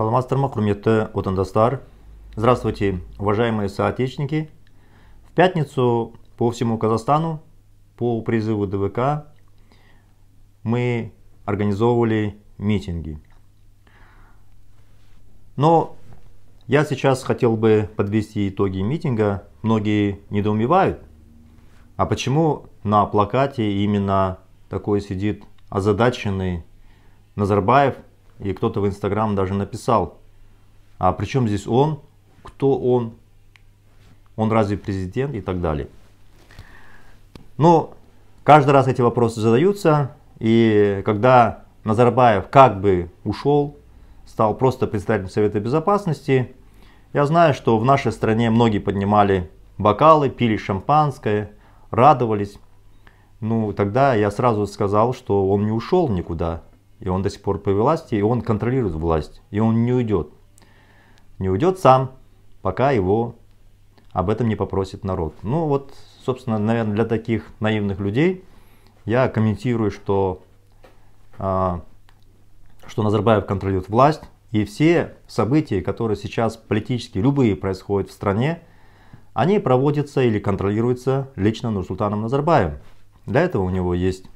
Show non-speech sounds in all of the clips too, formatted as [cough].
Саламастырмы, құрметті отандастар! Здравствуйте, уважаемые соотечественники! В пятницу по всему Казахстану по призыву ДВК мы организовывали митинги. Но я сейчас хотел бы подвести итоги митинга. Многие недоумевают, а почему на плакате именно такой сидит озадаченный Назарбаев – и кто-то в Инстаграм даже написал, а при чем здесь он, кто он, он разве президент и так далее. Но ну, каждый раз эти вопросы задаются, и когда Назарбаев как бы ушел, стал просто председателем Совета Безопасности, я знаю, что в нашей стране многие поднимали бокалы, пили шампанское, радовались. Ну, тогда я сразу сказал, что он не ушел никуда. И он до сих пор при власти, и он контролирует власть. И он не уйдет. Не уйдет сам, пока его об этом не попросит народ. Ну вот, собственно, наверное, для таких наивных людей я комментирую, что, а, что Назарбаев контролирует власть. И все события, которые сейчас политически любые происходят в стране, они проводятся или контролируются лично Нурсултаном Назарбаевым. Для этого у него есть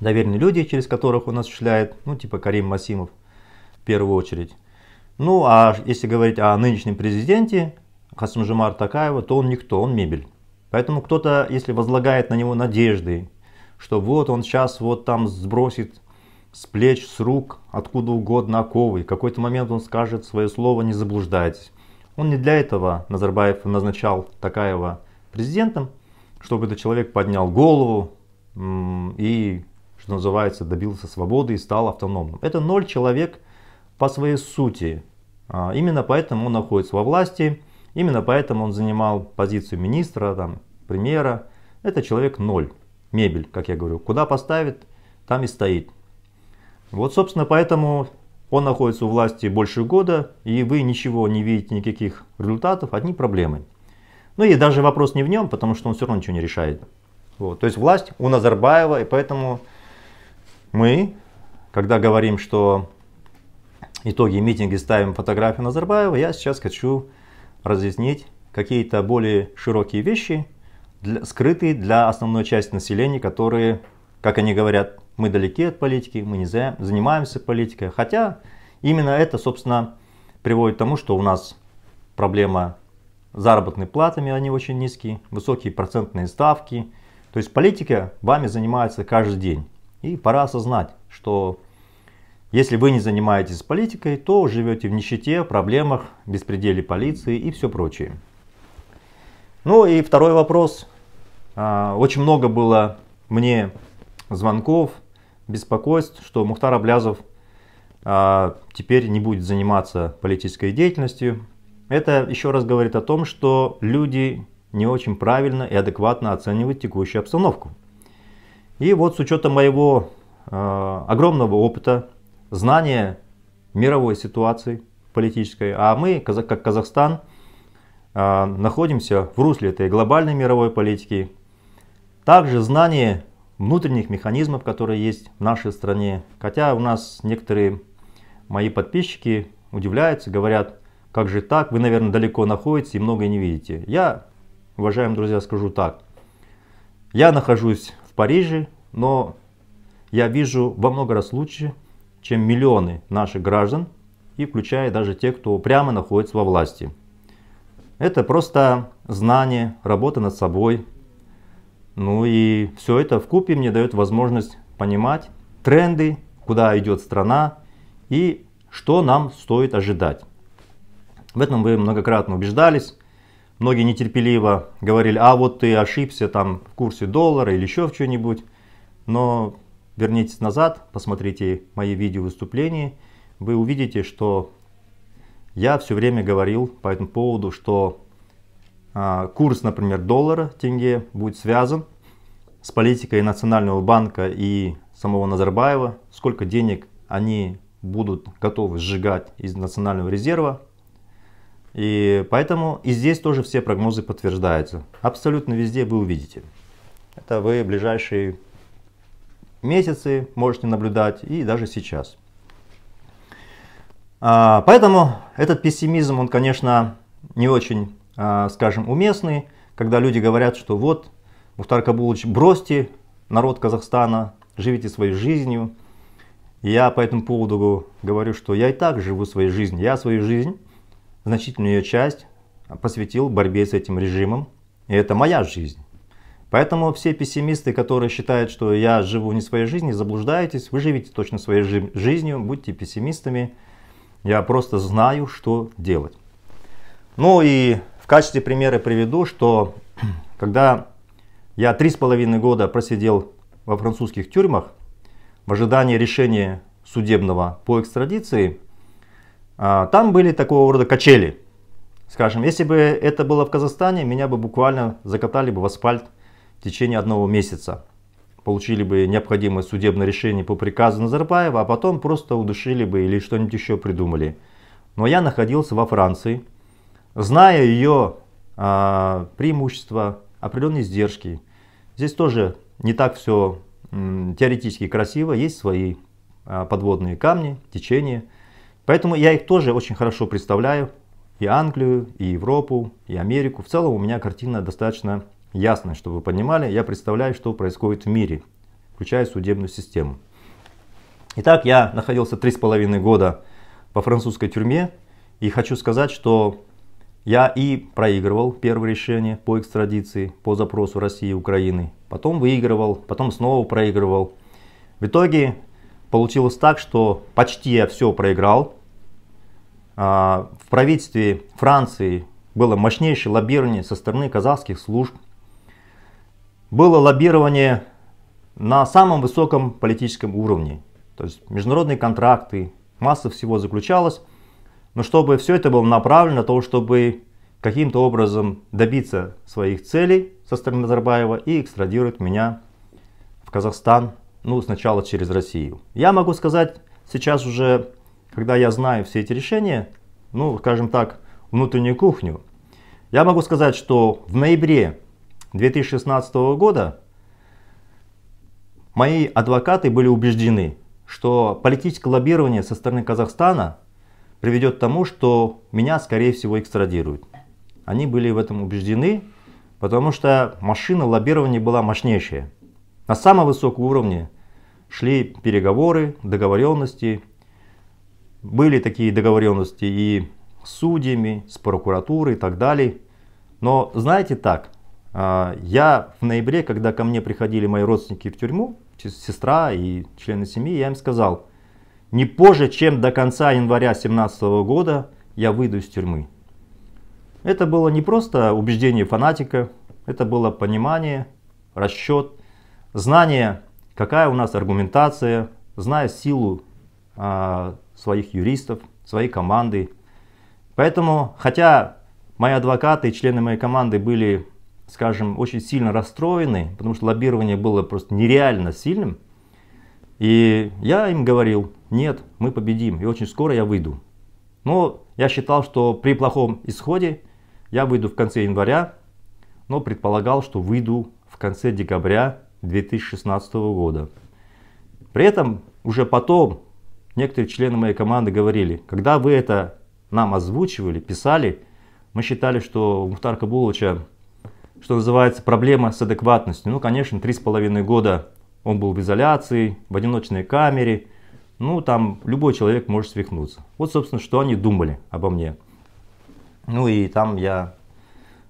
доверенные люди, через которых он осуществляет, ну типа Карим Масимов в первую очередь. Ну а если говорить о нынешнем президенте Хасмжимар Такаева, то он никто, он мебель. Поэтому кто-то, если возлагает на него надежды, что вот он сейчас вот там сбросит с плеч, с рук, откуда угодно оковы, в какой-то момент он скажет свое слово, не заблуждайтесь. Он не для этого Назарбаев назначал Такаева президентом, чтобы этот человек поднял голову и что называется, добился свободы и стал автономным. Это ноль человек по своей сути. А, именно поэтому он находится во власти, именно поэтому он занимал позицию министра, там, премьера. Это человек ноль. Мебель, как я говорю, куда поставит, там и стоит. Вот, собственно, поэтому он находится у власти больше года, и вы ничего не видите, никаких результатов, одни проблемы. Ну и даже вопрос не в нем, потому что он все равно ничего не решает. Вот. То есть власть у Назарбаева, и поэтому мы, когда говорим, что итоги митинга, ставим фотографию Назарбаева, я сейчас хочу разъяснить какие-то более широкие вещи, для, скрытые для основной части населения, которые, как они говорят, мы далеки от политики, мы не занимаемся политикой. Хотя именно это, собственно, приводит к тому, что у нас проблема с заработной платами, они очень низкие, высокие процентные ставки. То есть политика вами занимается каждый день. И пора осознать, что если вы не занимаетесь политикой, то живете в нищете, проблемах, беспределе полиции и все прочее. Ну и второй вопрос. А, очень много было мне звонков, беспокойств, что Мухтар Аблязов а, теперь не будет заниматься политической деятельностью. Это еще раз говорит о том, что люди не очень правильно и адекватно оценивают текущую обстановку. И вот с учетом моего э, огромного опыта, знания мировой ситуации политической, а мы, как Казахстан, э, находимся в русле этой глобальной мировой политики, также знание внутренних механизмов, которые есть в нашей стране. Хотя у нас некоторые мои подписчики удивляются, говорят, как же так, вы, наверное, далеко находитесь и многое не видите. Я, уважаемые друзья, скажу так. Я нахожусь Париже, но я вижу во много раз лучше, чем миллионы наших граждан, и включая даже тех, кто прямо находится во власти. Это просто знание, работа над собой. Ну и все это в купе мне дает возможность понимать тренды, куда идет страна и что нам стоит ожидать. В этом вы многократно убеждались. Многие нетерпеливо говорили, а вот ты ошибся там в курсе доллара или еще в чем-нибудь. Но вернитесь назад, посмотрите мои видео выступления, вы увидите, что я все время говорил по этому поводу, что а, курс, например, доллара, тенге будет связан с политикой Национального банка и самого Назарбаева, сколько денег они будут готовы сжигать из Национального резерва, и поэтому и здесь тоже все прогнозы подтверждаются. Абсолютно везде вы увидите. Это вы ближайшие месяцы можете наблюдать и даже сейчас. А, поэтому этот пессимизм, он, конечно, не очень, а, скажем, уместный, когда люди говорят, что вот, Мухтар Кабулович, бросьте народ Казахстана, живите своей жизнью. Я по этому поводу говорю, что я и так живу своей жизнью. Я свою жизнь значительную ее часть посвятил борьбе с этим режимом. И это моя жизнь. Поэтому все пессимисты, которые считают, что я живу не своей жизнью, заблуждаетесь. Вы живите точно своей жизнью, будьте пессимистами. Я просто знаю, что делать. Ну и в качестве примера приведу, что [clears throat] когда я три с половиной года просидел во французских тюрьмах в ожидании решения судебного по экстрадиции, а, там были такого рода качели. Скажем, если бы это было в Казахстане, меня бы буквально закатали бы в асфальт в течение одного месяца. Получили бы необходимое судебное решение по приказу Назарбаева, а потом просто удушили бы или что-нибудь еще придумали. Но я находился во Франции, зная ее а, преимущества, определенные издержки. Здесь тоже не так все м, теоретически красиво, есть свои а, подводные камни, течения – Поэтому я их тоже очень хорошо представляю. И Англию, и Европу, и Америку. В целом у меня картина достаточно ясная, чтобы вы понимали. Я представляю, что происходит в мире, включая судебную систему. Итак, я находился 3,5 года во французской тюрьме. И хочу сказать, что я и проигрывал первое решение по экстрадиции, по запросу России и Украины. Потом выигрывал, потом снова проигрывал. В итоге получилось так, что почти я все проиграл. А, в правительстве Франции было мощнейшее лоббирование со стороны казахских служб. Было лоббирование на самом высоком политическом уровне. То есть международные контракты, масса всего заключалась. Но чтобы все это было направлено на то, чтобы каким-то образом добиться своих целей со стороны Назарбаева и экстрадировать меня в Казахстан, ну сначала через Россию. Я могу сказать сейчас уже когда я знаю все эти решения, ну, скажем так, внутреннюю кухню, я могу сказать, что в ноябре 2016 года мои адвокаты были убеждены, что политическое лоббирование со стороны Казахстана приведет к тому, что меня, скорее всего, экстрадируют. Они были в этом убеждены, потому что машина лоббирования была мощнейшая. На самом высоком уровне шли переговоры, договоренности, были такие договоренности и с судьями, с прокуратурой и так далее. Но знаете так, а, я в ноябре, когда ко мне приходили мои родственники в тюрьму, сестра и члены семьи, я им сказал, не позже, чем до конца января 2017 года я выйду из тюрьмы. Это было не просто убеждение фанатика, это было понимание, расчет, знание, какая у нас аргументация, зная силу а, своих юристов, своей команды. Поэтому, хотя мои адвокаты и члены моей команды были, скажем, очень сильно расстроены, потому что лоббирование было просто нереально сильным, и я им говорил, нет, мы победим, и очень скоро я выйду. Но я считал, что при плохом исходе я выйду в конце января, но предполагал, что выйду в конце декабря 2016 года. При этом уже потом, некоторые члены моей команды говорили, когда вы это нам озвучивали, писали, мы считали, что у Мухтар Булыча, что называется, проблема с адекватностью. Ну, конечно, три с половиной года он был в изоляции, в одиночной камере. Ну, там любой человек может свихнуться. Вот, собственно, что они думали обо мне. Ну и там я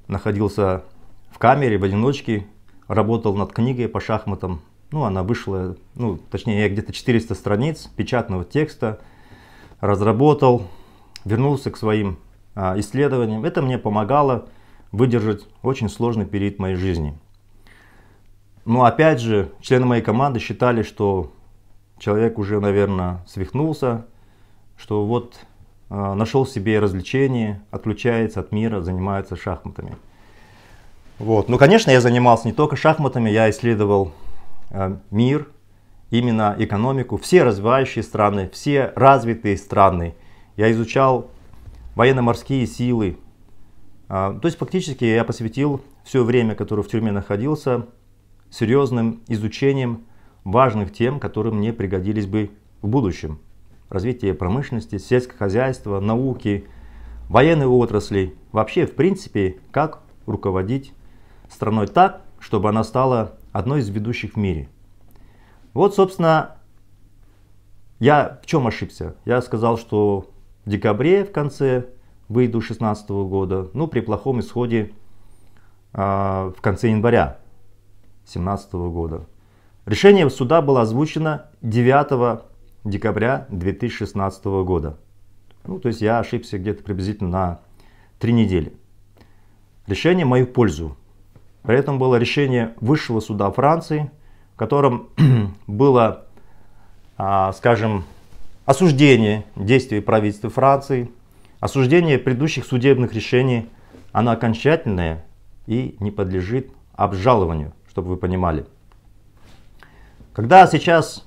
находился в камере, в одиночке, работал над книгой по шахматам, ну, она вышла, ну, точнее, я где-то 400 страниц печатного текста разработал, вернулся к своим а, исследованиям. Это мне помогало выдержать очень сложный период моей жизни. Но опять же, члены моей команды считали, что человек уже, наверное, свихнулся, что вот а, нашел себе развлечение, отключается от мира, занимается шахматами. Вот. Ну, конечно, я занимался не только шахматами, я исследовал Э, мир, именно экономику, все развивающие страны, все развитые страны. Я изучал военно-морские силы. Э, то есть фактически я посвятил все время, которое в тюрьме находился, серьезным изучением важных тем, которые мне пригодились бы в будущем. Развитие промышленности, сельского хозяйства, науки, военной отрасли. Вообще, в принципе, как руководить страной так, чтобы она стала одной из ведущих в мире. Вот, собственно, я в чем ошибся? Я сказал, что в декабре в конце выйду 2016 года, ну, при плохом исходе э, в конце января 2017 года. Решение суда было озвучено 9 декабря 2016 года. Ну, то есть я ошибся где-то приблизительно на три недели. Решение в мою пользу при этом было решение высшего суда Франции, в котором [clears throat] было, а, скажем, осуждение действий правительства Франции, осуждение предыдущих судебных решений, оно окончательное и не подлежит обжалованию, чтобы вы понимали. Когда сейчас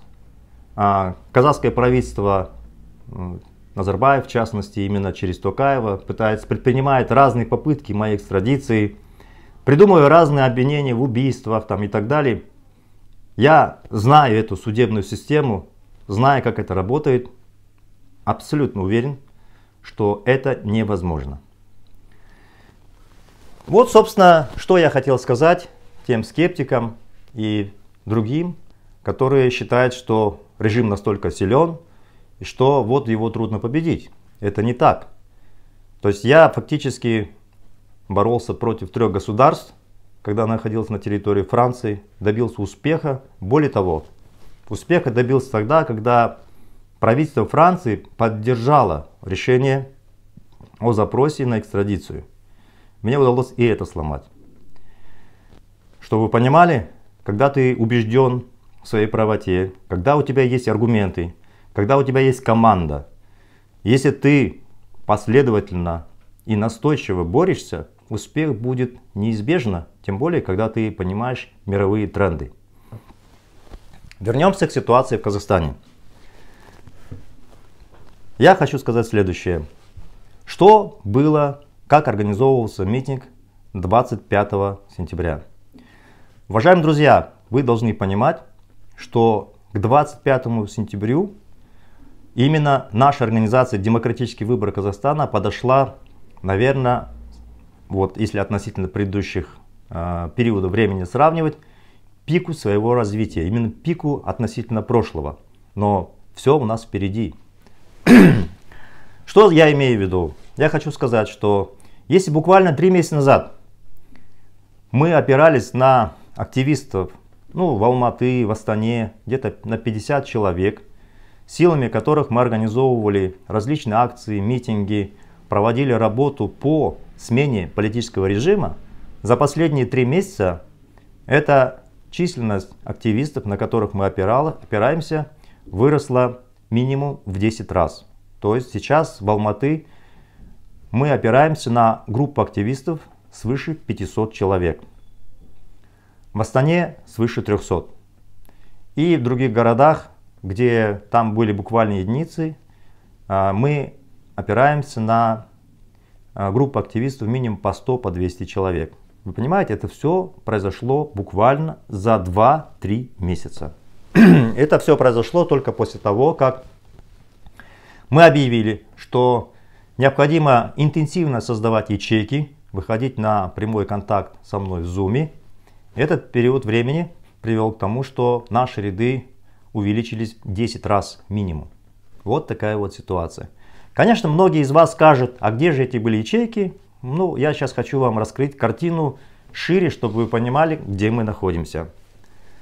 а, казахское правительство, Назарбаев в частности, именно через Токаева, пытается, предпринимает разные попытки моей экстрадиции, Придумываю разные обвинения в убийствах там, и так далее. Я знаю эту судебную систему, знаю, как это работает, абсолютно уверен, что это невозможно. Вот, собственно, что я хотел сказать тем скептикам и другим, которые считают, что режим настолько силен, что вот его трудно победить. Это не так. То есть я фактически боролся против трех государств, когда находился на территории Франции, добился успеха. Более того, успеха добился тогда, когда правительство Франции поддержало решение о запросе на экстрадицию. Мне удалось и это сломать. Чтобы вы понимали, когда ты убежден в своей правоте, когда у тебя есть аргументы, когда у тебя есть команда, если ты последовательно и настойчиво борешься, успех будет неизбежно, тем более, когда ты понимаешь мировые тренды. Вернемся к ситуации в Казахстане. Я хочу сказать следующее. Что было, как организовывался митинг 25 сентября? Уважаемые друзья, вы должны понимать, что к 25 сентябрю именно наша организация «Демократический выбор Казахстана» подошла, наверное, вот если относительно предыдущих э, а, периодов времени сравнивать, пику своего развития, именно пику относительно прошлого. Но все у нас впереди. что я имею в виду? Я хочу сказать, что если буквально три месяца назад мы опирались на активистов ну, в Алматы, в Астане, где-то на 50 человек, силами которых мы организовывали различные акции, митинги, проводили работу по смене политического режима за последние три месяца эта численность активистов, на которых мы опирало, опираемся, выросла минимум в 10 раз. То есть сейчас в Алматы мы опираемся на группу активистов свыше 500 человек. В Астане свыше 300. И в других городах, где там были буквально единицы, а, мы опираемся на а, группа активистов минимум по 100, по 200 человек. Вы понимаете, это все произошло буквально за 2-3 месяца. [clears throat] это все произошло только после того, как мы объявили, что необходимо интенсивно создавать ячейки, выходить на прямой контакт со мной в Zoom. Этот период времени привел к тому, что наши ряды увеличились 10 раз минимум. Вот такая вот ситуация. Конечно, многие из вас скажут, а где же эти были ячейки? Ну, я сейчас хочу вам раскрыть картину шире, чтобы вы понимали, где мы находимся.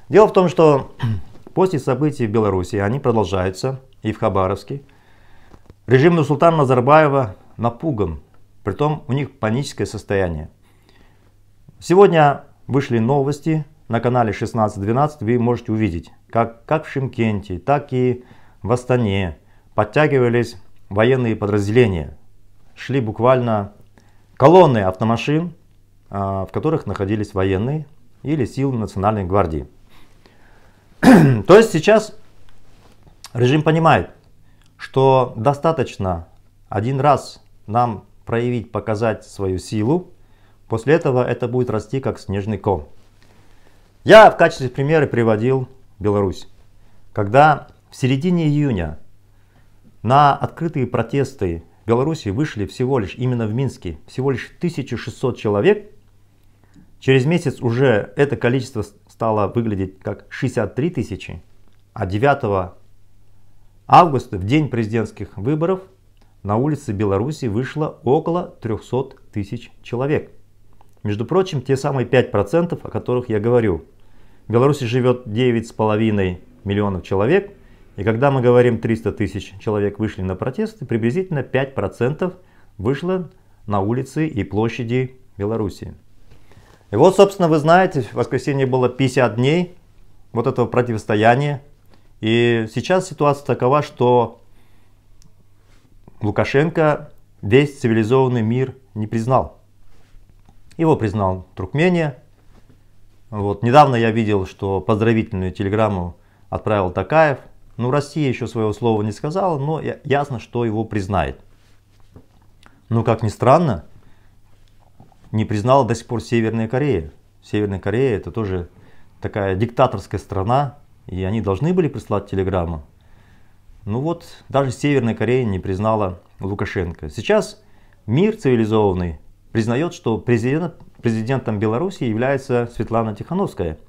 Дело в том, что [clears throat] после событий в Беларуси они продолжаются и в Хабаровске. Режим Нурсултана Назарбаева напуган, притом у них паническое состояние. Сегодня вышли новости на канале 16.12, вы можете увидеть, как, как в Шимкенте, так и в Астане подтягивались военные подразделения. Шли буквально колонны автомашин, а, в которых находились военные или силы Национальной гвардии. [clears throat] То есть сейчас режим понимает, что достаточно один раз нам проявить, показать свою силу, после этого это будет расти как снежный ком. Я в качестве примера приводил Беларусь, когда в середине июня на открытые протесты в Беларуси вышли всего лишь, именно в Минске, всего лишь 1600 человек. Через месяц уже это количество стало выглядеть как 63 тысячи. А 9 августа, в день президентских выборов, на улицы Беларуси вышло около 300 тысяч человек. Между прочим, те самые 5%, о которых я говорю. В Беларуси живет 9,5 миллионов человек – и когда мы говорим 300 тысяч человек вышли на протесты, приблизительно 5% вышло на улицы и площади Беларуси. И вот, собственно, вы знаете, в воскресенье было 50 дней вот этого противостояния. И сейчас ситуация такова, что Лукашенко весь цивилизованный мир не признал. Его признал Туркмения. Вот. Недавно я видел, что поздравительную телеграмму отправил Такаев. Ну, Россия еще своего слова не сказала, но ясно, что его признает. Но, как ни странно, не признала до сих пор Северная Корея. Северная Корея это тоже такая диктаторская страна, и они должны были прислать телеграмму. Ну вот, даже Северная Корея не признала Лукашенко. Сейчас мир цивилизованный признает, что президент, президентом Беларуси является Светлана Тихановская –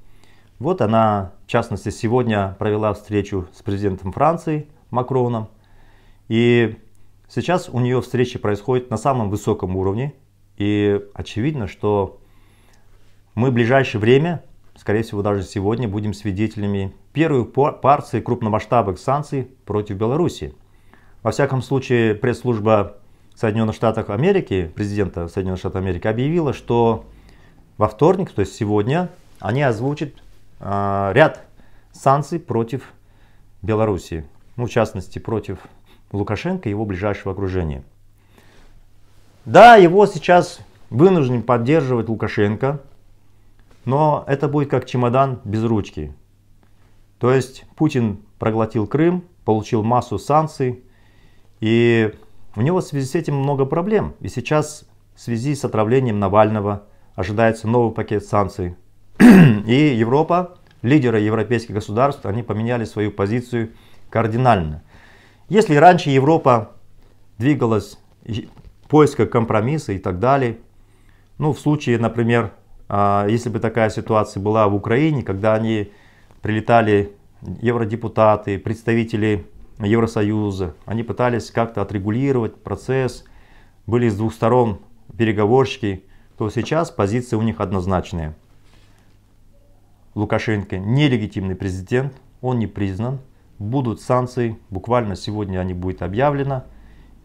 вот она, в частности, сегодня провела встречу с президентом Франции Макроном. И сейчас у нее встречи происходит на самом высоком уровне. И очевидно, что мы в ближайшее время, скорее всего даже сегодня, будем свидетелями первой партии крупномасштабных санкций против Беларуси. Во всяком случае, пресс-служба Соединенных Штатов Америки, президента Соединенных Штатов Америки, объявила, что во вторник, то есть сегодня, они озвучат а, ряд санкций против Белоруссии, ну, в частности против Лукашенко и его ближайшего окружения. Да, его сейчас вынужден поддерживать Лукашенко, но это будет как чемодан без ручки. То есть Путин проглотил Крым, получил массу санкций, и у него в связи с этим много проблем. И сейчас в связи с отравлением Навального ожидается новый пакет санкций. [clears throat] И Европа лидеры европейских государств, они поменяли свою позицию кардинально. Если раньше Европа двигалась поиска компромисса и так далее, ну в случае, например, а, если бы такая ситуация была в Украине, когда они прилетали евродепутаты, представители Евросоюза, они пытались как-то отрегулировать процесс, были с двух сторон переговорщики, то сейчас позиции у них однозначные. Лукашенко нелегитимный президент, он не признан, будут санкции, буквально сегодня они будут объявлены.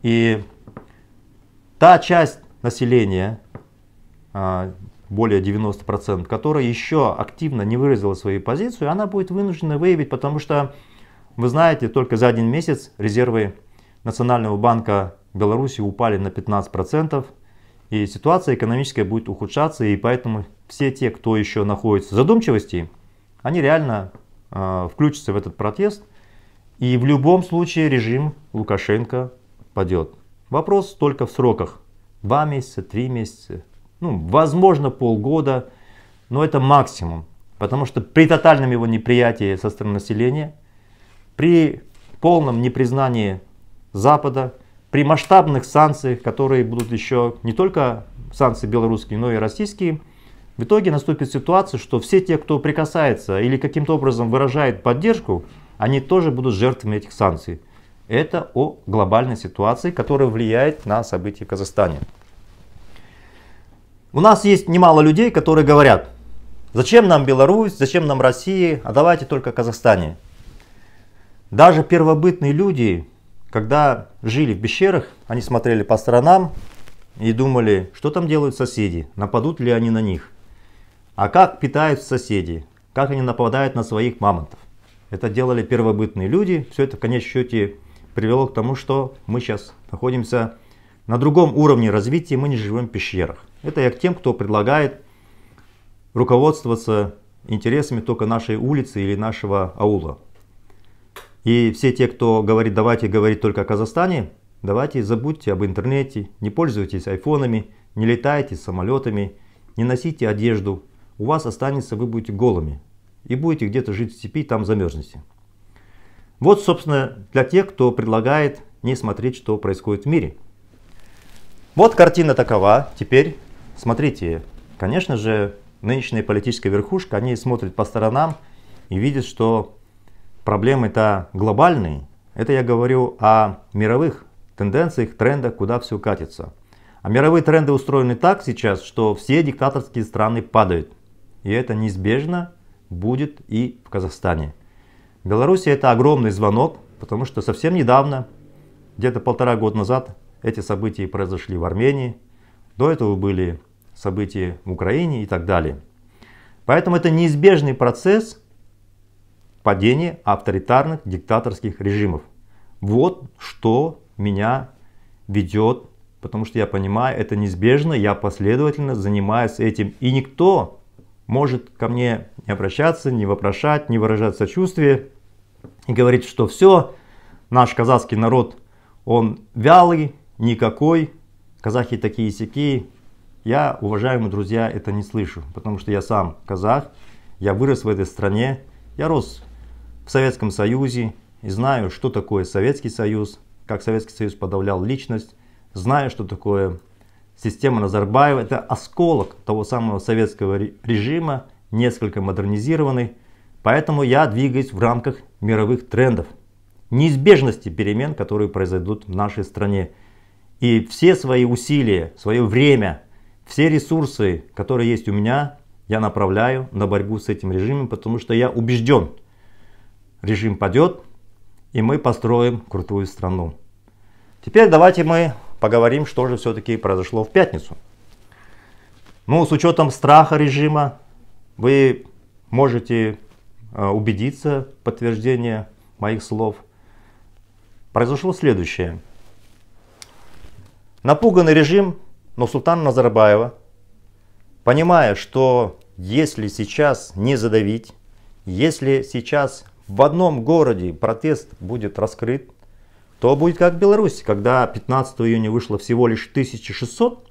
И та часть населения, а, более 90%, которая еще активно не выразила свою позицию, она будет вынуждена выявить, потому что, вы знаете, только за один месяц резервы Национального банка Беларуси упали на 15%, и ситуация экономическая будет ухудшаться, и поэтому все те, кто еще находится в задумчивости, они реально э, включатся в этот протест, и в любом случае режим Лукашенко падет. Вопрос только в сроках. Два месяца, три месяца, ну, возможно, полгода, но это максимум. Потому что при тотальном его неприятии со стороны населения, при полном непризнании Запада, при масштабных санкциях, которые будут еще не только санкции белорусские, но и российские, в итоге наступит ситуация, что все те, кто прикасается или каким-то образом выражает поддержку, они тоже будут жертвами этих санкций. Это о глобальной ситуации, которая влияет на события в Казахстане. У нас есть немало людей, которые говорят, зачем нам Беларусь, зачем нам Россия, а давайте только Казахстане. Даже первобытные люди когда жили в пещерах, они смотрели по сторонам и думали, что там делают соседи, нападут ли они на них, а как питаются соседи, как они нападают на своих мамонтов. Это делали первобытные люди, все это в конечном счете привело к тому, что мы сейчас находимся на другом уровне развития, мы не живем в пещерах. Это я к тем, кто предлагает руководствоваться интересами только нашей улицы или нашего аула. И все те, кто говорит, давайте говорить только о Казахстане, давайте забудьте об интернете, не пользуйтесь айфонами, не летайте самолетами, не носите одежду. У вас останется, вы будете голыми и будете где-то жить в степи, там замерзнете. Вот, собственно, для тех, кто предлагает не смотреть, что происходит в мире. Вот картина такова. Теперь смотрите, конечно же, нынешняя политическая верхушка, они смотрят по сторонам и видят, что проблемы-то глобальные. Это я говорю о мировых тенденциях, трендах, куда все катится. А мировые тренды устроены так сейчас, что все диктаторские страны падают. И это неизбежно будет и в Казахстане. Беларусь это огромный звонок, потому что совсем недавно, где-то полтора года назад, эти события произошли в Армении. До этого были события в Украине и так далее. Поэтому это неизбежный процесс, падение авторитарных диктаторских режимов. Вот что меня ведет, потому что я понимаю, это неизбежно, я последовательно занимаюсь этим. И никто может ко мне не обращаться, не вопрошать, не выражать сочувствие и говорить, что все, наш казахский народ, он вялый, никакой, казахи такие сяки. Я, уважаемые друзья, это не слышу, потому что я сам казах, я вырос в этой стране, я рос в Советском Союзе и знаю, что такое Советский Союз, как Советский Союз подавлял личность, знаю, что такое система Назарбаева. Это осколок того самого советского режима, несколько модернизированный. Поэтому я двигаюсь в рамках мировых трендов, неизбежности перемен, которые произойдут в нашей стране. И все свои усилия, свое время, все ресурсы, которые есть у меня, я направляю на борьбу с этим режимом, потому что я убежден, режим падет, и мы построим крутую страну. Теперь давайте мы поговорим, что же все-таки произошло в пятницу. Ну, с учетом страха режима, вы можете э, убедиться в подтверждение моих слов. Произошло следующее. Напуганный режим но султан Назарбаева, понимая, что если сейчас не задавить, если сейчас в одном городе протест будет раскрыт, то будет как в Беларуси, когда 15 июня вышло всего лишь 1600,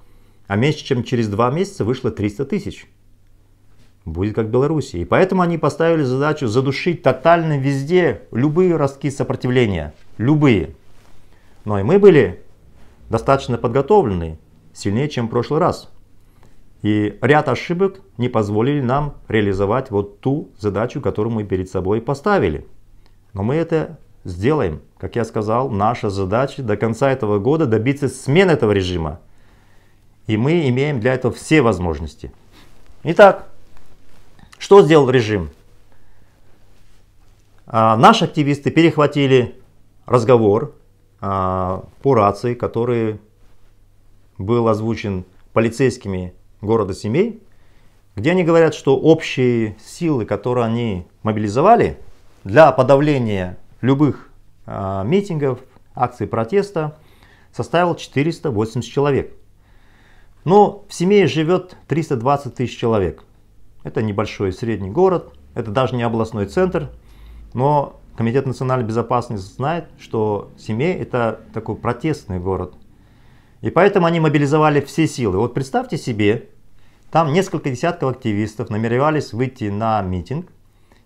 а меньше чем через два месяца вышло 300 тысяч. Будет как в Беларуси. И поэтому они поставили задачу задушить тотально везде любые ростки сопротивления. Любые. Но и мы были достаточно подготовлены, сильнее, чем в прошлый раз. И ряд ошибок не позволили нам реализовать вот ту задачу, которую мы перед собой поставили. Но мы это сделаем. Как я сказал, наша задача до конца этого года добиться смены этого режима. И мы имеем для этого все возможности. Итак, что сделал режим? А, наши активисты перехватили разговор а, по рации, который был озвучен полицейскими города семей, где они говорят, что общие силы, которые они мобилизовали для подавления любых э, митингов, акций протеста, составил 480 человек. Но в семье живет 320 тысяч человек. Это небольшой средний город, это даже не областной центр, но Комитет национальной безопасности знает, что Семей это такой протестный город. И поэтому они мобилизовали все силы. Вот представьте себе, там несколько десятков активистов намеревались выйти на митинг,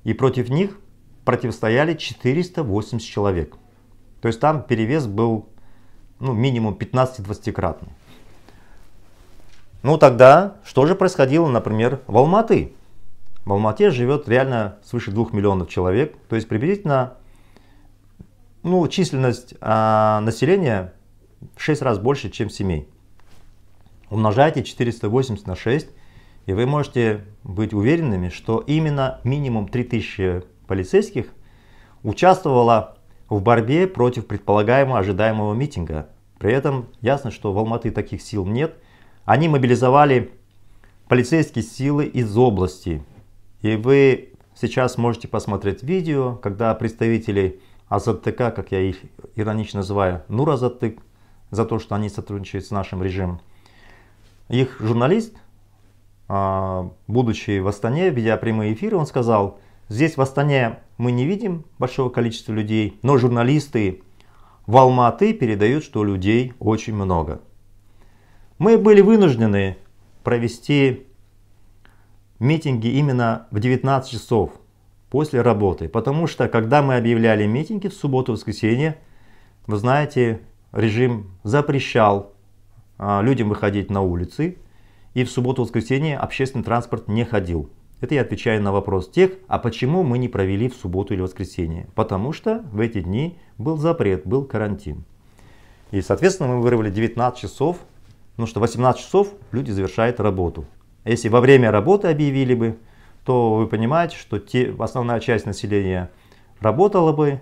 и против них противостояли 480 человек. То есть там перевес был ну, минимум 15-20 кратный. Ну тогда, что же происходило, например, в Алматы? В Алмате живет реально свыше 2 миллионов человек, то есть приблизительно ну, численность а, населения в 6 раз больше, чем семей. Умножайте 480 на 6, и вы можете быть уверенными, что именно минимум 3000 полицейских участвовало в борьбе против предполагаемого ожидаемого митинга. При этом ясно, что в Алматы таких сил нет. Они мобилизовали полицейские силы из области. И вы сейчас можете посмотреть видео, когда представители АЗТК, как я их иронично называю, Нур АЗТК за то, что они сотрудничают с нашим режимом. Их журналист а, будучи в Астане, ведя прямые эфиры, он сказал, здесь в Астане мы не видим большого количества людей, но журналисты в Алматы передают, что людей очень много. Мы были вынуждены провести митинги именно в 19 часов после работы, потому что когда мы объявляли митинги в субботу-воскресенье, вы знаете, режим запрещал а, людям выходить на улицы, и в субботу-воскресенье общественный транспорт не ходил. Это я отвечаю на вопрос тех, а почему мы не провели в субботу или воскресенье? Потому что в эти дни был запрет, был карантин. И, соответственно, мы вырвали 19 часов, ну что 18 часов люди завершают работу. если во время работы объявили бы, то вы понимаете, что те, основная часть населения работала бы,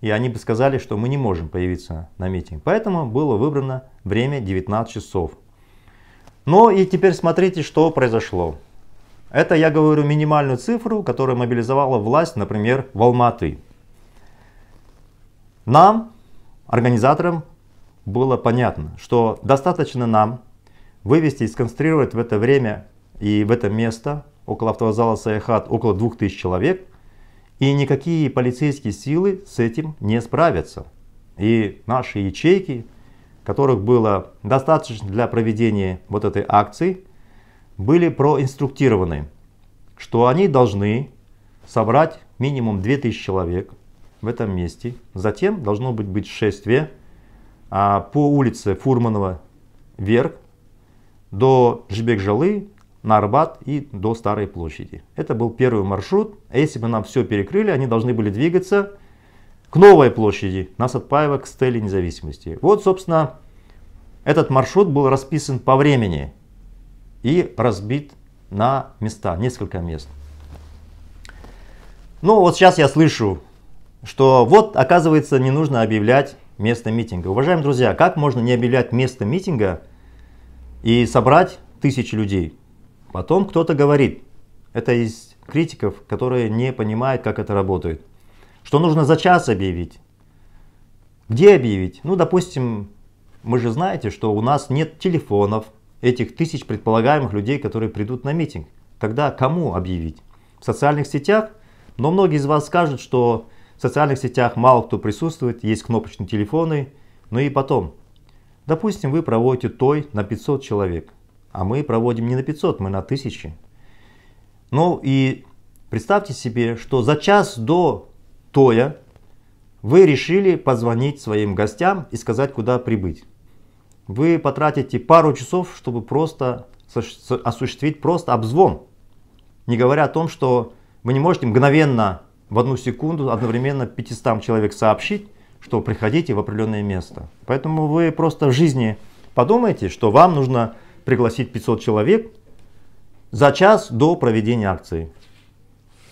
и они бы сказали, что мы не можем появиться на митинг. Поэтому было выбрано время 19 часов. Но ну и теперь смотрите, что произошло. Это я говорю минимальную цифру, которая мобилизовала власть, например, в Алматы. Нам, организаторам, было понятно, что достаточно нам вывести и сконцентрировать в это время и в это место, около автовокзала Саяхат, около 2000 человек, и никакие полицейские силы с этим не справятся. И наши ячейки, которых было достаточно для проведения вот этой акции, были проинструктированы, что они должны собрать минимум 2000 человек в этом месте. Затем должно быть, быть шествие а, по улице Фурманова вверх до Жбекжалы, на Арбат и до Старой площади. Это был первый маршрут. А если бы нам все перекрыли, они должны были двигаться к Новой площади, нас от Паева к Стеле независимости. Вот, собственно, этот маршрут был расписан по времени и разбит на места, несколько мест. Ну вот сейчас я слышу, что вот оказывается не нужно объявлять место митинга. Уважаемые друзья, как можно не объявлять место митинга и собрать тысячи людей? Потом кто-то говорит, это из критиков, которые не понимают, как это работает что нужно за час объявить. Где объявить? Ну, допустим, мы же знаете, что у нас нет телефонов этих тысяч предполагаемых людей, которые придут на митинг. Тогда кому объявить? В социальных сетях? Но многие из вас скажут, что в социальных сетях мало кто присутствует, есть кнопочные телефоны. Ну и потом, допустим, вы проводите той на 500 человек, а мы проводим не на 500, мы на 1000. Ну и представьте себе, что за час до стоя, вы решили позвонить своим гостям и сказать, куда прибыть. Вы потратите пару часов, чтобы просто осуществить просто обзвон. Не говоря о том, что вы не можете мгновенно, в одну секунду, одновременно 500 человек сообщить, что приходите в определенное место. Поэтому вы просто в жизни подумайте, что вам нужно пригласить 500 человек за час до проведения акции.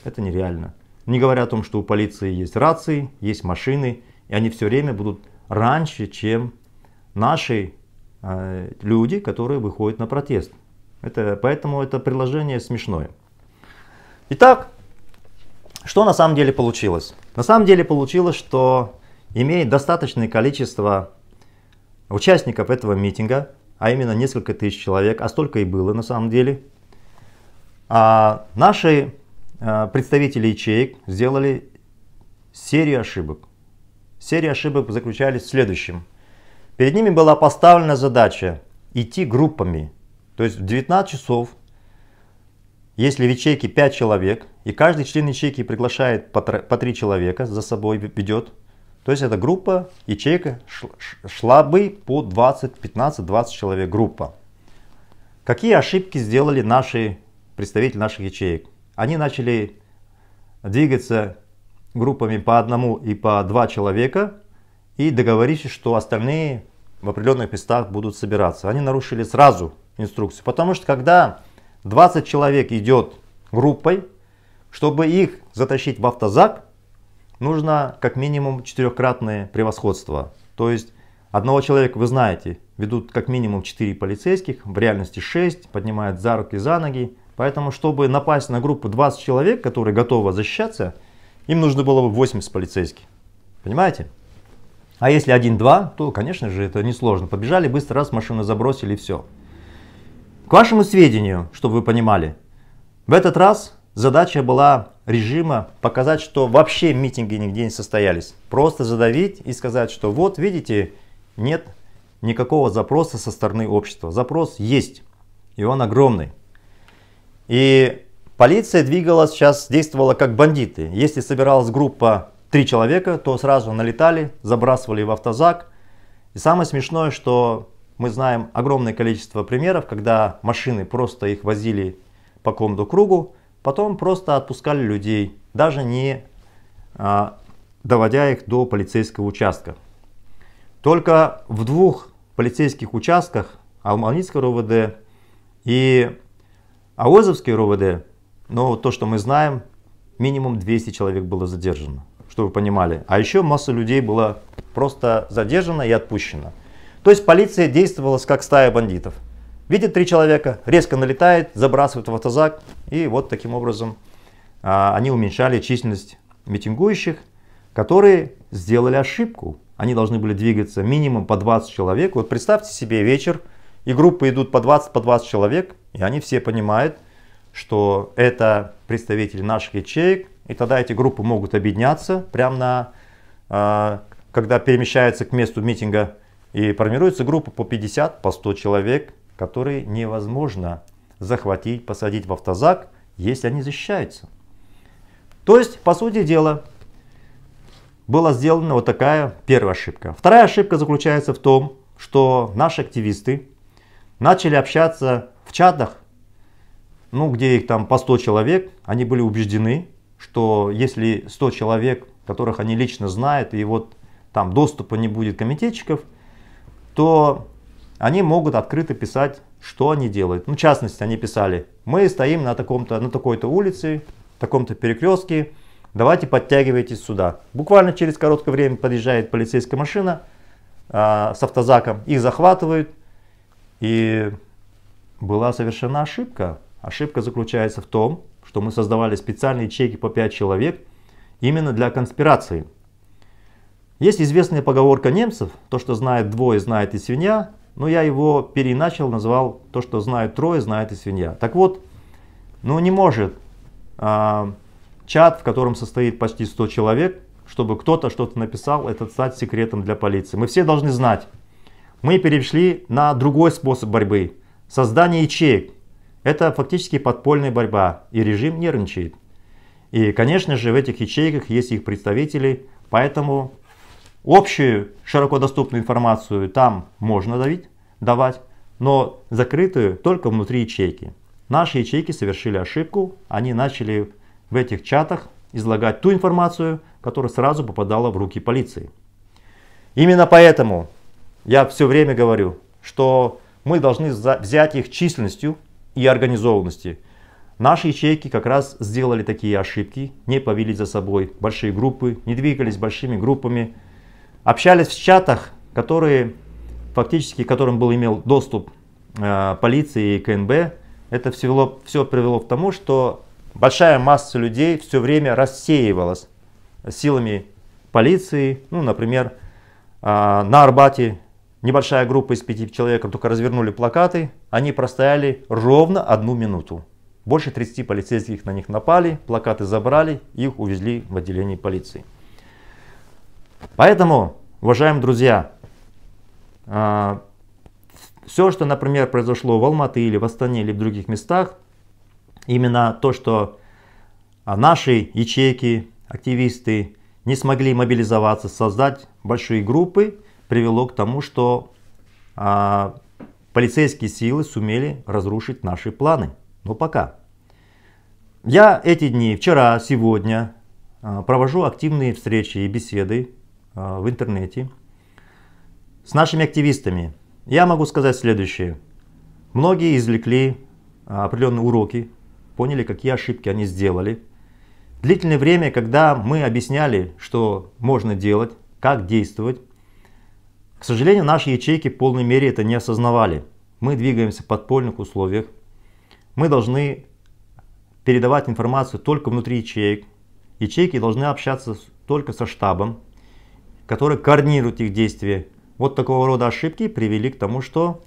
Это нереально. Не говоря о том, что у полиции есть рации, есть машины, и они все время будут раньше, чем наши э, люди, которые выходят на протест. Это, поэтому это приложение смешное. Итак, что на самом деле получилось? На самом деле получилось, что имея достаточное количество участников этого митинга, а именно несколько тысяч человек, а столько и было на самом деле, а наши а, представители ячеек сделали серию ошибок. Серия ошибок заключались в следующем. Перед ними была поставлена задача идти группами. То есть в 19 часов, если в ячейке 5 человек, и каждый член ячейки приглашает по 3 человека, за собой ведет, то есть эта группа, ячейка шла бы по 20, 15, 20 человек группа. Какие ошибки сделали наши представители наших ячеек? Они начали двигаться группами по одному и по два человека и договорились, что остальные в определенных местах будут собираться. Они нарушили сразу инструкцию, потому что когда 20 человек идет группой, чтобы их затащить в автозак, нужно как минимум четырехкратное превосходство. То есть одного человека, вы знаете, ведут как минимум 4 полицейских, в реальности 6, поднимают за руки, за ноги, Поэтому, чтобы напасть на группу 20 человек, которые готовы защищаться, им нужно было бы 80 полицейских. Понимаете? А если 1-2, то, конечно же, это несложно. Побежали, быстро раз машину забросили и все. К вашему сведению, чтобы вы понимали, в этот раз задача была режима показать, что вообще митинги нигде не состоялись. Просто задавить и сказать, что вот видите, нет никакого запроса со стороны общества. Запрос есть, и он огромный. И полиция двигалась, сейчас действовала как бандиты. Если собиралась группа три человека, то сразу налетали, забрасывали в автозак. И самое смешное, что мы знаем огромное количество примеров, когда машины просто их возили по комнату кругу, потом просто отпускали людей, даже не а, доводя их до полицейского участка. Только в двух полицейских участках Алманинского РОВД и а Озовский РОВД, ну то, что мы знаем, минимум 200 человек было задержано, чтобы вы понимали. А еще масса людей была просто задержана и отпущена. То есть полиция действовала как стая бандитов. Видит три человека, резко налетает, забрасывает в автозак. И вот таким образом а, они уменьшали численность митингующих, которые сделали ошибку. Они должны были двигаться минимум по 20 человек. Вот представьте себе вечер, и группы идут по 20-по 20 человек, и они все понимают, что это представители наших ячеек, и тогда эти группы могут объединяться прямо на, а, когда перемещаются к месту митинга, и формируется группа по 50, по 100 человек, которые невозможно захватить, посадить в автозак, если они защищаются. То есть, по сути дела, была сделана вот такая первая ошибка. Вторая ошибка заключается в том, что наши активисты начали общаться чатах, ну, где их там по 100 человек, они были убеждены, что если 100 человек, которых они лично знают, и вот там доступа не будет комитетчиков, то они могут открыто писать, что они делают. Ну, в частности, они писали, мы стоим на, таком-то, на такой-то улице, таком-то перекрестке, давайте подтягивайтесь сюда. Буквально через короткое время подъезжает полицейская машина э, с автозаком, их захватывают, и была совершена ошибка. Ошибка заключается в том, что мы создавали специальные чеки по 5 человек именно для конспирации. Есть известная поговорка немцев, то, что знает двое, знает и свинья, но я его переначал, назвал то, что знает трое, знает и свинья. Так вот, ну не может а, чат, в котором состоит почти 100 человек, чтобы кто-то что-то написал, это стать секретом для полиции. Мы все должны знать. Мы перешли на другой способ борьбы. Создание ячеек – это фактически подпольная борьба, и режим нервничает. И, конечно же, в этих ячейках есть их представители, поэтому общую широко доступную информацию там можно давить, давать, но закрытую только внутри ячейки. Наши ячейки совершили ошибку, они начали в этих чатах излагать ту информацию, которая сразу попадала в руки полиции. Именно поэтому я все время говорю, что мы должны взять их численностью и организованностью. Наши ячейки как раз сделали такие ошибки, не повели за собой большие группы, не двигались большими группами, общались в чатах, которые фактически, которым был имел доступ э, полиции и КНБ. Это все, все привело к тому, что большая масса людей все время рассеивалась силами полиции. Ну, например, э, на Арбате небольшая группа из пяти человек только развернули плакаты, они простояли ровно одну минуту. Больше 30 полицейских на них напали, плакаты забрали, их увезли в отделение полиции. Поэтому, уважаемые друзья, а, все, что, например, произошло в Алматы или в Астане или в других местах, именно то, что а, наши ячейки, активисты не смогли мобилизоваться, создать большие группы, привело к тому, что а, полицейские силы сумели разрушить наши планы. Но пока. Я эти дни, вчера, сегодня, а, провожу активные встречи и беседы а, в интернете с нашими активистами. Я могу сказать следующее. Многие извлекли а, определенные уроки, поняли, какие ошибки они сделали. Длительное время, когда мы объясняли, что можно делать, как действовать, к сожалению, наши ячейки в полной мере это не осознавали. Мы двигаемся в подпольных условиях. Мы должны передавать информацию только внутри ячеек. Ячейки должны общаться только со штабом, который координирует их действия. Вот такого рода ошибки привели к тому, что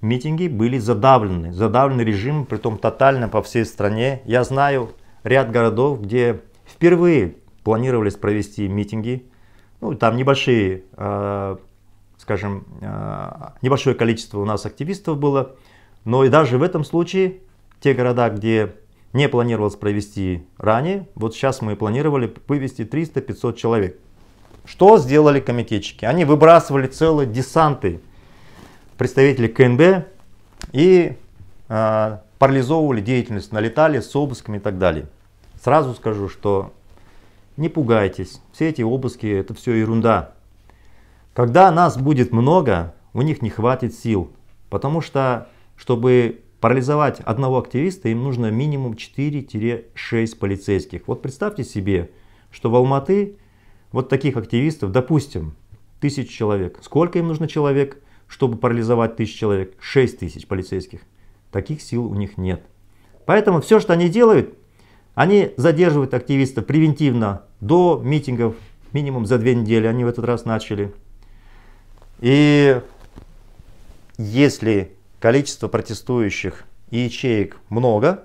митинги были задавлены. Задавлены режим, том тотально по всей стране. Я знаю ряд городов, где впервые планировались провести митинги. Ну, там небольшие э, скажем, э, небольшое количество у нас активистов было, но и даже в этом случае те города, где не планировалось провести ранее, вот сейчас мы планировали вывести 300-500 человек. Что сделали комитетчики? Они выбрасывали целые десанты представителей КНБ и э, парализовывали деятельность, налетали с обысками и так далее. Сразу скажу, что не пугайтесь, все эти обыски это все ерунда. Когда нас будет много, у них не хватит сил, потому что, чтобы парализовать одного активиста, им нужно минимум 4-6 полицейских. Вот представьте себе, что в Алматы вот таких активистов, допустим, тысяч человек. Сколько им нужно человек, чтобы парализовать тысяч человек? 6 тысяч полицейских. Таких сил у них нет. Поэтому все, что они делают, они задерживают активистов превентивно до митингов, минимум за две недели. Они в этот раз начали. И если количество протестующих и ячеек много,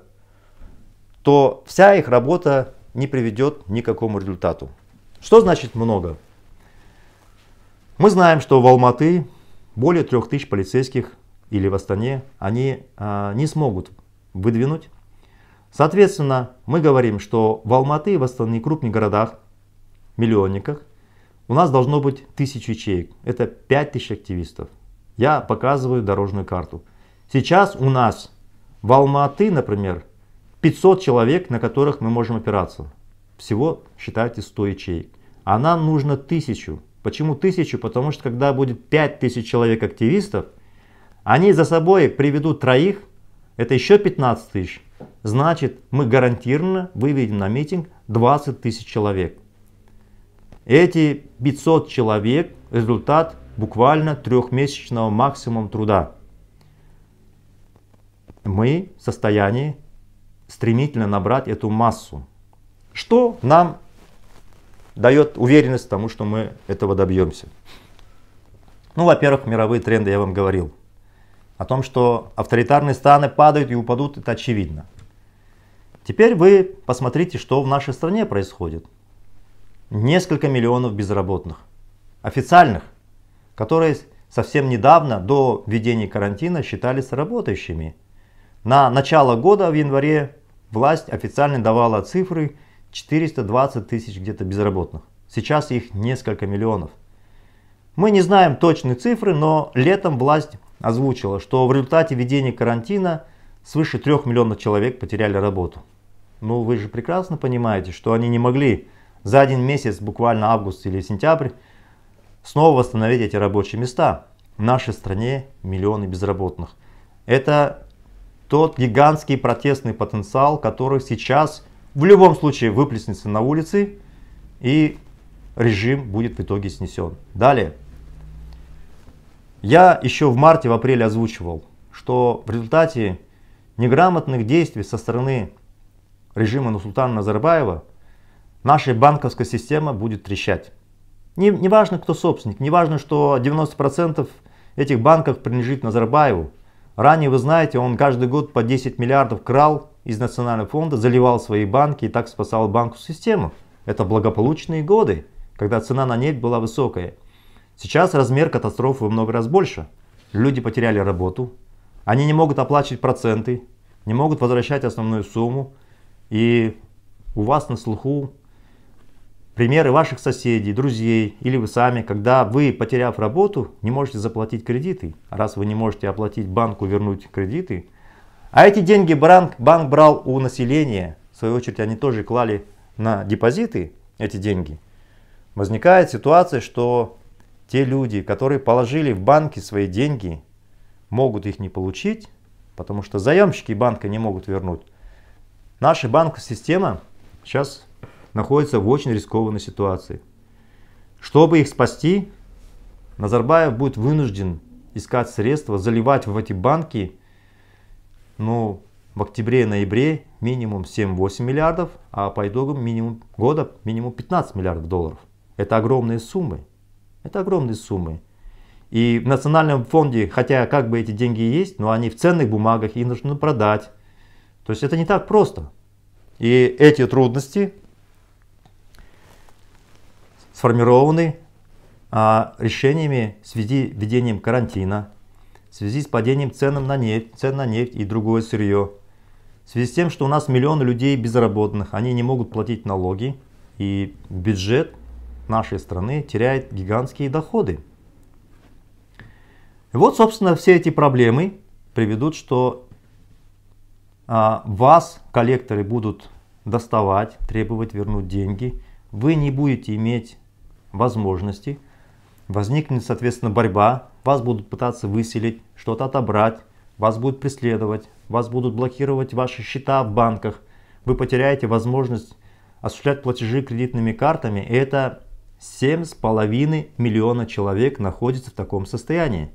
то вся их работа не приведет ни к какому результату. Что значит много? Мы знаем, что в Алматы более 3000 полицейских или в Астане они а, не смогут выдвинуть. Соответственно, мы говорим, что в Алматы и в остальных крупных городах, миллионниках, у нас должно быть 1000 ячеек, это 5000 активистов. Я показываю дорожную карту. Сейчас у нас в Алматы, например, 500 человек, на которых мы можем опираться. Всего считайте 100 ячеек. А нам нужно 1000. Почему 1000? Потому что когда будет 5000 человек активистов, они за собой приведут троих, это еще 15 тысяч. Значит, мы гарантированно выведем на митинг 20 тысяч человек. Эти 500 человек – результат буквально трехмесячного максимум труда. Мы в состоянии стремительно набрать эту массу, что нам дает уверенность тому, что мы этого добьемся. Ну, во-первых, мировые тренды, я вам говорил. О том, что авторитарные страны падают и упадут, это очевидно. Теперь вы посмотрите, что в нашей стране происходит несколько миллионов безработных, официальных, которые совсем недавно до введения карантина считались работающими. На начало года в январе власть официально давала цифры 420 тысяч где-то безработных. Сейчас их несколько миллионов. Мы не знаем точные цифры, но летом власть озвучила, что в результате введения карантина свыше 3 миллионов человек потеряли работу. Ну вы же прекрасно понимаете, что они не могли за один месяц, буквально август или сентябрь, снова восстановить эти рабочие места. В нашей стране миллионы безработных. Это тот гигантский протестный потенциал, который сейчас в любом случае выплеснется на улицы и режим будет в итоге снесен. Далее. Я еще в марте, в апреле озвучивал, что в результате неграмотных действий со стороны режима Нусултана Назарбаева – нашей банковская система будет трещать. Не, не важно, кто собственник, не важно, что 90% этих банков принадлежит Назарбаеву. Ранее вы знаете, он каждый год по 10 миллиардов крал из Национального фонда, заливал свои банки и так спасал банковскую систему. Это благополучные годы, когда цена на нефть была высокая. Сейчас размер катастрофы во много раз больше. Люди потеряли работу, они не могут оплачивать проценты, не могут возвращать основную сумму. И у вас на слуху примеры ваших соседей, друзей или вы сами, когда вы, потеряв работу, не можете заплатить кредиты. Раз вы не можете оплатить банку, вернуть кредиты. А эти деньги банк, банк брал у населения. В свою очередь они тоже клали на депозиты эти деньги. Возникает ситуация, что те люди, которые положили в банки свои деньги, могут их не получить, потому что заемщики банка не могут вернуть. Наша банковская система сейчас находятся в очень рискованной ситуации. Чтобы их спасти, Назарбаев будет вынужден искать средства, заливать в эти банки, ну, в октябре-ноябре минимум 7-8 миллиардов, а по итогам минимум года минимум 15 миллиардов долларов. Это огромные суммы. Это огромные суммы. И в национальном фонде, хотя как бы эти деньги и есть, но они в ценных бумагах, их нужно продать. То есть это не так просто. И эти трудности сформированы а, решениями в связи с введением карантина, в связи с падением цен на нефть, цен на нефть и другое сырье, в связи с тем, что у нас миллионы людей безработных, они не могут платить налоги, и бюджет нашей страны теряет гигантские доходы. И вот, собственно, все эти проблемы приведут, что а, вас коллекторы будут доставать, требовать вернуть деньги. Вы не будете иметь возможностей, возникнет, соответственно, борьба, вас будут пытаться выселить, что-то отобрать, вас будут преследовать, вас будут блокировать ваши счета в банках, вы потеряете возможность осуществлять платежи кредитными картами, и это 7,5 миллиона человек находится в таком состоянии.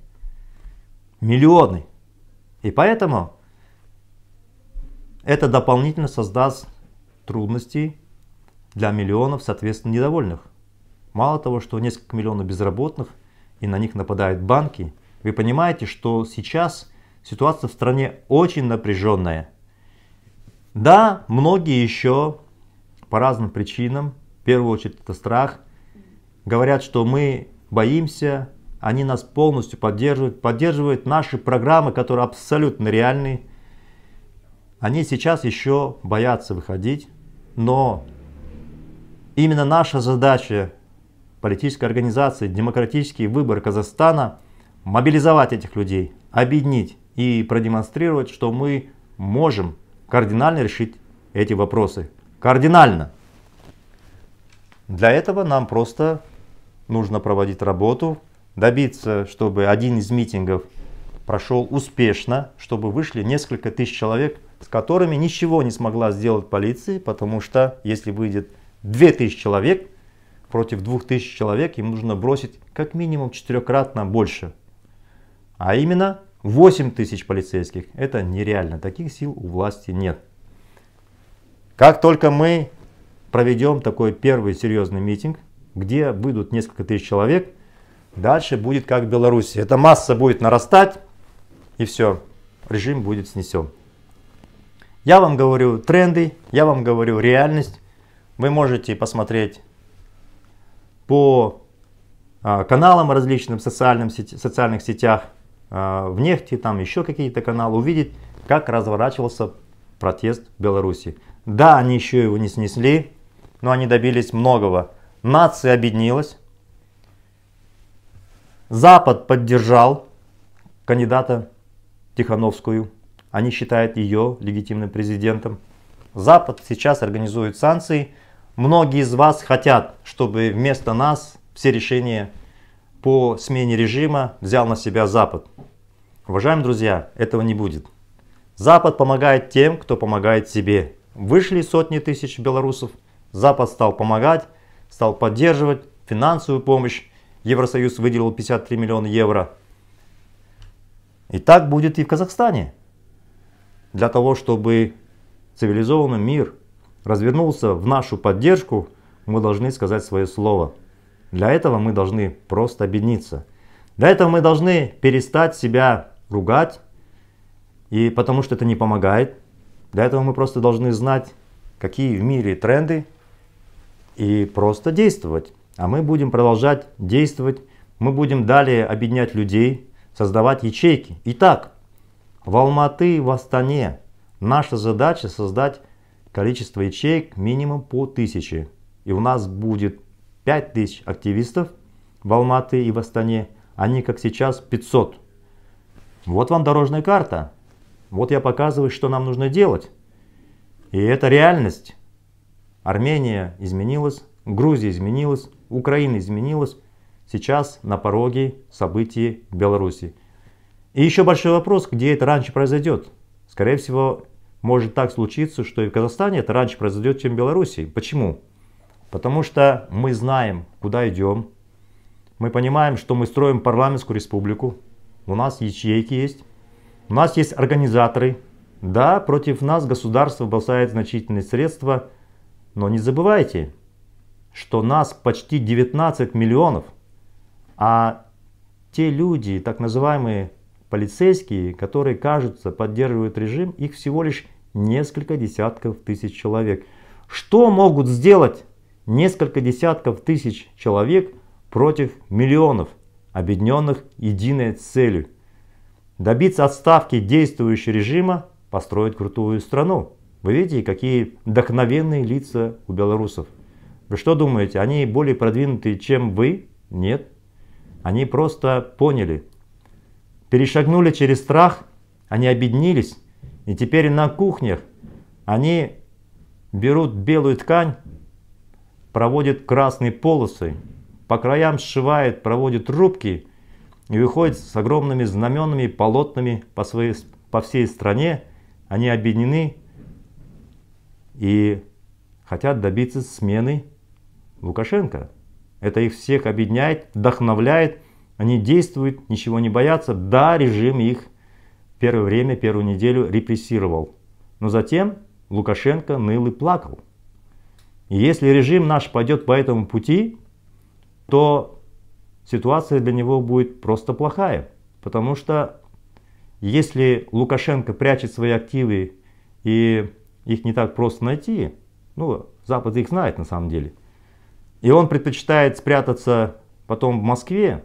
Миллионы. И поэтому это дополнительно создаст трудности для миллионов, соответственно, недовольных. Мало того, что несколько миллионов безработных, и на них нападают банки, вы понимаете, что сейчас ситуация в стране очень напряженная. Да, многие еще по разным причинам, в первую очередь это страх, говорят, что мы боимся, они нас полностью поддерживают, поддерживают наши программы, которые абсолютно реальны. Они сейчас еще боятся выходить, но именно наша задача политической организации «Демократический выбор Казахстана» мобилизовать этих людей, объединить и продемонстрировать, что мы можем кардинально решить эти вопросы. Кардинально! Для этого нам просто нужно проводить работу, добиться, чтобы один из митингов прошел успешно, чтобы вышли несколько тысяч человек, с которыми ничего не смогла сделать полиция, потому что если выйдет 2000 человек, против 2000 человек им нужно бросить как минимум четырехкратно больше. А именно 8 тысяч полицейских. Это нереально. Таких сил у власти нет. Как только мы проведем такой первый серьезный митинг, где выйдут несколько тысяч человек, дальше будет как в Беларуси. Эта масса будет нарастать, и все, режим будет снесен. Я вам говорю тренды, я вам говорю реальность. Вы можете посмотреть по а, каналам различным социальным сети, социальных сетях, а, в нефти, там еще какие-то каналы, увидеть, как разворачивался протест в Беларуси. Да, они еще его не снесли, но они добились многого. Нация объединилась, Запад поддержал кандидата Тихановскую, они считают ее легитимным президентом. Запад сейчас организует санкции, Многие из вас хотят, чтобы вместо нас все решения по смене режима взял на себя Запад. Уважаемые друзья, этого не будет. Запад помогает тем, кто помогает себе. Вышли сотни тысяч белорусов, Запад стал помогать, стал поддерживать финансовую помощь. Евросоюз выделил 53 миллиона евро. И так будет и в Казахстане. Для того, чтобы цивилизованный мир – развернулся в нашу поддержку, мы должны сказать свое слово. Для этого мы должны просто объединиться. Для этого мы должны перестать себя ругать, и потому что это не помогает. Для этого мы просто должны знать, какие в мире тренды, и просто действовать. А мы будем продолжать действовать, мы будем далее объединять людей, создавать ячейки. Итак, в Алматы, в Астане наша задача создать количество ячеек минимум по 1000. И у нас будет 5000 активистов в Алматы и в Астане. Они, как сейчас, 500. Вот вам дорожная карта. Вот я показываю, что нам нужно делать. И это реальность. Армения изменилась, Грузия изменилась, Украина изменилась. Сейчас на пороге событий в Беларуси. И еще большой вопрос, где это раньше произойдет. Скорее всего, может так случиться, что и в Казахстане это раньше произойдет, чем в Беларуси. Почему? Потому что мы знаем, куда идем. Мы понимаем, что мы строим парламентскую республику. У нас ячейки есть. У нас есть организаторы. Да, против нас государство бросает значительные средства. Но не забывайте, что нас почти 19 миллионов. А те люди, так называемые Полицейские, которые, кажется, поддерживают режим, их всего лишь несколько десятков тысяч человек. Что могут сделать несколько десятков тысяч человек против миллионов, объединенных единой целью? Добиться отставки действующего режима, построить крутую страну. Вы видите, какие вдохновенные лица у белорусов. Вы что думаете, они более продвинутые, чем вы? Нет. Они просто поняли, перешагнули через страх, они объединились, и теперь на кухнях они берут белую ткань, проводят красные полосы, по краям сшивает, проводит рубки и выходит с огромными знаменами, и полотнами по, своей, по всей стране. Они объединены и хотят добиться смены Лукашенко. Это их всех объединяет, вдохновляет – они действуют, ничего не боятся. Да, режим их первое время, первую неделю репрессировал. Но затем Лукашенко ныл и плакал. И если режим наш пойдет по этому пути, то ситуация для него будет просто плохая. Потому что если Лукашенко прячет свои активы и их не так просто найти, ну, Запад их знает на самом деле, и он предпочитает спрятаться потом в Москве,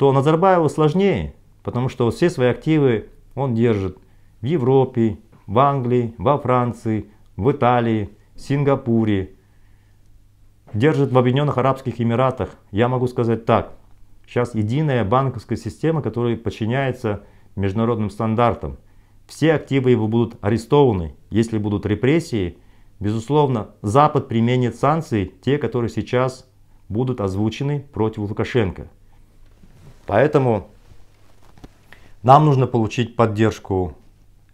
то Назарбаеву сложнее, потому что все свои активы он держит в Европе, в Англии, во Франции, в Италии, в Сингапуре, держит в Объединенных Арабских Эмиратах. Я могу сказать так, сейчас единая банковская система, которая подчиняется международным стандартам. Все активы его будут арестованы, если будут репрессии. Безусловно, Запад применит санкции, те, которые сейчас будут озвучены против Лукашенко. Поэтому нам нужно получить поддержку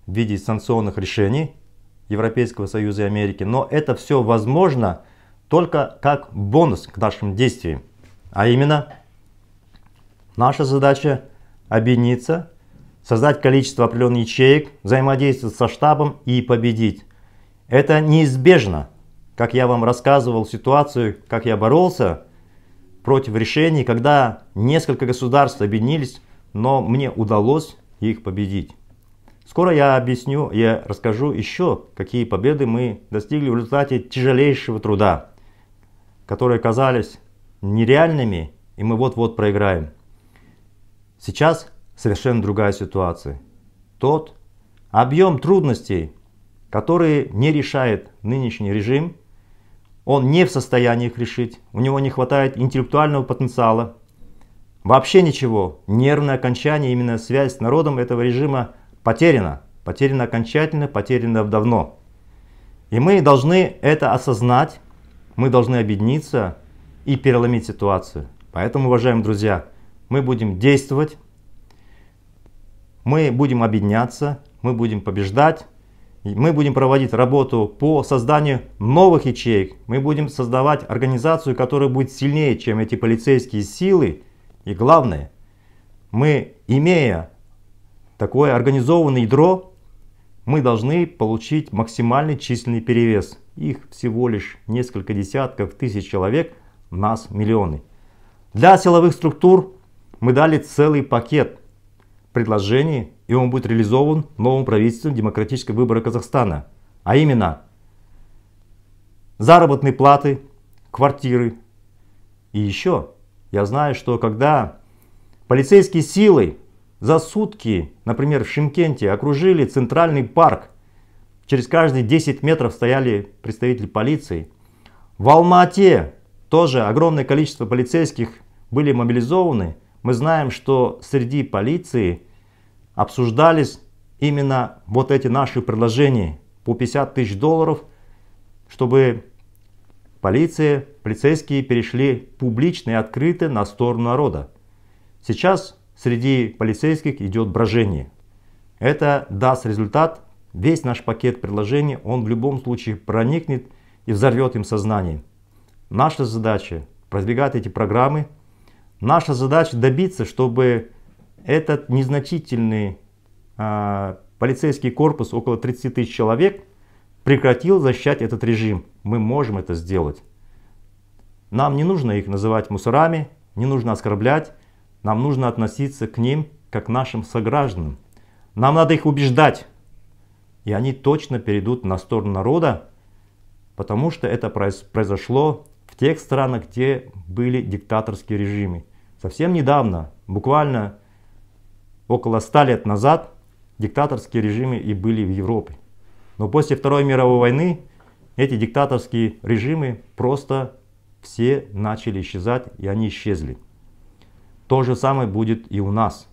в виде санкционных решений Европейского Союза и Америки, но это все возможно только как бонус к нашим действиям. А именно, наша задача объединиться, создать количество определенных ячеек, взаимодействовать со штабом и победить. Это неизбежно. Как я вам рассказывал ситуацию, как я боролся против решений, когда несколько государств объединились, но мне удалось их победить. Скоро я объясню, я расскажу еще, какие победы мы достигли в результате тяжелейшего труда, которые казались нереальными, и мы вот-вот проиграем. Сейчас совершенно другая ситуация. Тот объем трудностей, которые не решает нынешний режим – он не в состоянии их решить, у него не хватает интеллектуального потенциала, вообще ничего. Нервное окончание, именно связь с народом этого режима потеряна. Потеряна окончательно, потеряна давно. И мы должны это осознать, мы должны объединиться и переломить ситуацию. Поэтому, уважаемые друзья, мы будем действовать, мы будем объединяться, мы будем побеждать, мы будем проводить работу по созданию новых ячеек. Мы будем создавать организацию, которая будет сильнее, чем эти полицейские силы. И главное, мы, имея такое организованное ядро, мы должны получить максимальный численный перевес. Их всего лишь несколько десятков тысяч человек, нас миллионы. Для силовых структур мы дали целый пакет предложений и он будет реализован новым правительством демократического выбора Казахстана. А именно, заработные платы, квартиры. И еще, я знаю, что когда полицейские силы за сутки, например, в Шимкенте окружили центральный парк, через каждые 10 метров стояли представители полиции. В Алмате тоже огромное количество полицейских были мобилизованы. Мы знаем, что среди полиции – обсуждались именно вот эти наши предложения по 50 тысяч долларов, чтобы полиция, полицейские перешли публично и открыто на сторону народа. Сейчас среди полицейских идет брожение. Это даст результат. Весь наш пакет предложений, он в любом случае проникнет и взорвет им сознание. Наша задача продвигать эти программы. Наша задача добиться, чтобы этот незначительный а, полицейский корпус, около 30 тысяч человек, прекратил защищать этот режим. Мы можем это сделать. Нам не нужно их называть мусорами, не нужно оскорблять, нам нужно относиться к ним как к нашим согражданам. Нам надо их убеждать, и они точно перейдут на сторону народа, потому что это произошло в тех странах, где были диктаторские режимы. Совсем недавно, буквально Около ста лет назад диктаторские режимы и были в Европе. Но после Второй мировой войны эти диктаторские режимы просто все начали исчезать, и они исчезли. То же самое будет и у нас.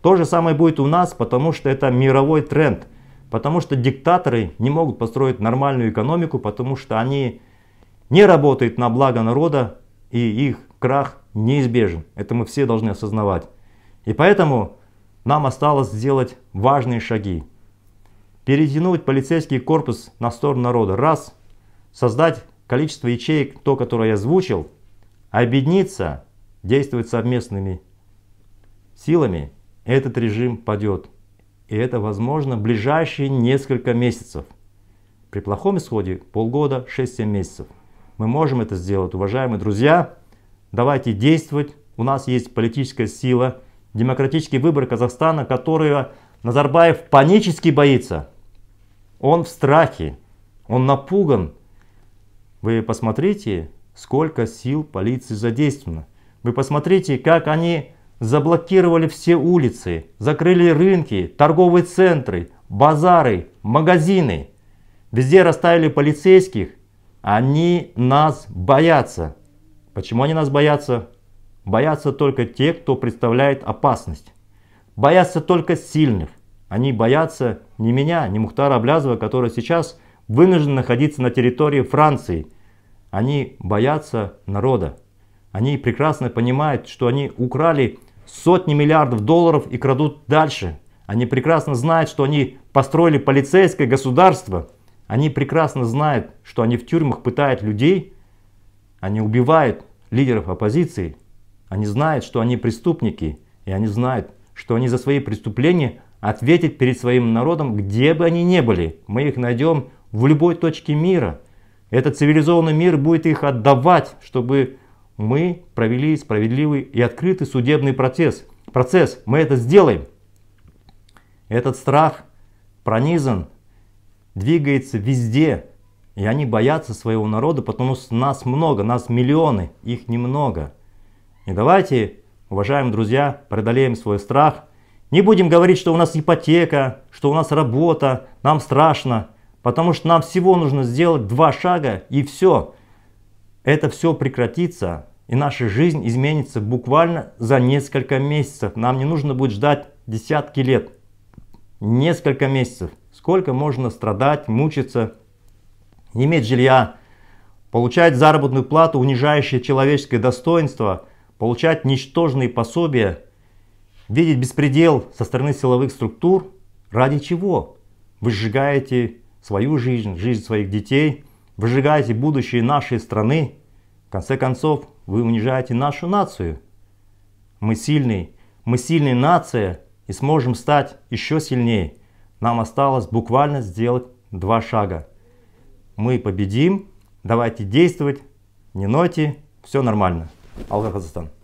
То же самое будет у нас, потому что это мировой тренд. Потому что диктаторы не могут построить нормальную экономику, потому что они не работают на благо народа, и их крах неизбежен. Это мы все должны осознавать. И поэтому нам осталось сделать важные шаги. Перетянуть полицейский корпус на сторону народа. Раз. Создать количество ячеек, то, которое я озвучил. Объединиться, действовать совместными силами. Этот режим падет. И это возможно в ближайшие несколько месяцев. При плохом исходе полгода, 6-7 месяцев. Мы можем это сделать, уважаемые друзья. Давайте действовать. У нас есть политическая сила – Демократический выбор Казахстана, которого Назарбаев панически боится. Он в страхе, он напуган. Вы посмотрите, сколько сил полиции задействовано. Вы посмотрите, как они заблокировали все улицы, закрыли рынки, торговые центры, базары, магазины. Везде расставили полицейских. Они нас боятся. Почему они нас боятся? Боятся только те, кто представляет опасность. Боятся только сильных. Они боятся не меня, не Мухтара Аблязова, который сейчас вынужден находиться на территории Франции. Они боятся народа. Они прекрасно понимают, что они украли сотни миллиардов долларов и крадут дальше. Они прекрасно знают, что они построили полицейское государство. Они прекрасно знают, что они в тюрьмах пытают людей. Они убивают лидеров оппозиции. Они знают, что они преступники, и они знают, что они за свои преступления ответят перед своим народом, где бы они ни были. Мы их найдем в любой точке мира. Этот цивилизованный мир будет их отдавать, чтобы мы провели справедливый и открытый судебный процесс. процесс. Мы это сделаем. Этот страх пронизан, двигается везде. И они боятся своего народа, потому что нас много, нас миллионы, их немного. И давайте, уважаемые друзья, преодолеем свой страх. Не будем говорить, что у нас ипотека, что у нас работа, нам страшно. Потому что нам всего нужно сделать два шага и все. Это все прекратится. И наша жизнь изменится буквально за несколько месяцев. Нам не нужно будет ждать десятки лет. Несколько месяцев. Сколько можно страдать, мучиться, не иметь жилья, получать заработную плату, унижающее человеческое достоинство – получать ничтожные пособия, видеть беспредел со стороны силовых структур, ради чего вы сжигаете свою жизнь, жизнь своих детей, вы сжигаете будущее нашей страны, в конце концов вы унижаете нашу нацию. Мы сильные, мы сильная нация и сможем стать еще сильнее. Нам осталось буквально сделать два шага. Мы победим, давайте действовать, не ноте, все нормально. алға қазақстан